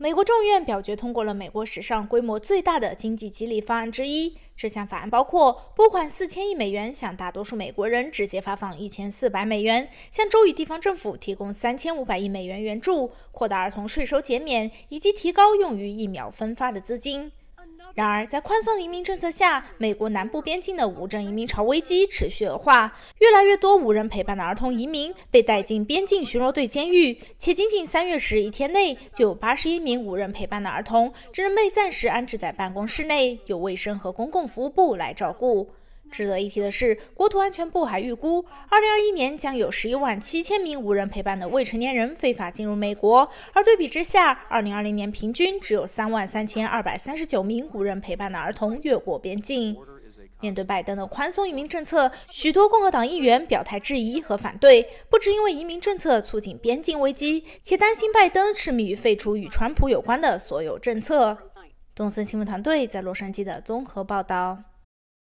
美国众院表决通过了美国史上规模最大的经济激励方案之一。这项法案包括拨款四千亿美元向大多数美国人直接发放一千四百美元，向州与地方政府提供三千五百亿美元援助，扩大儿童税收减免，以及提高用于疫苗分发的资金。然而，在宽松移民政策下，美国南部边境的无证移民潮危机持续恶化，越来越多无人陪伴的儿童移民被带进边境巡逻队监狱，且仅仅三月十一天内，就有八十一名无人陪伴的儿童只被暂时安置在办公室内，由卫生和公共服务部来照顾。值得一提的是，国土安全部还预估，二零二一年将有十一万七千名无人陪伴的未成年人非法进入美国，而对比之下，二零二零年平均只有三万三千二百三十九名无人陪伴的儿童越过边境。面对拜登的宽松移民政策，许多共和党议员表态质疑和反对，不止因为移民政策促进边境危机，且担心拜登痴迷于废除与川普有关的所有政策。东森新闻团队在洛杉矶的综合报道。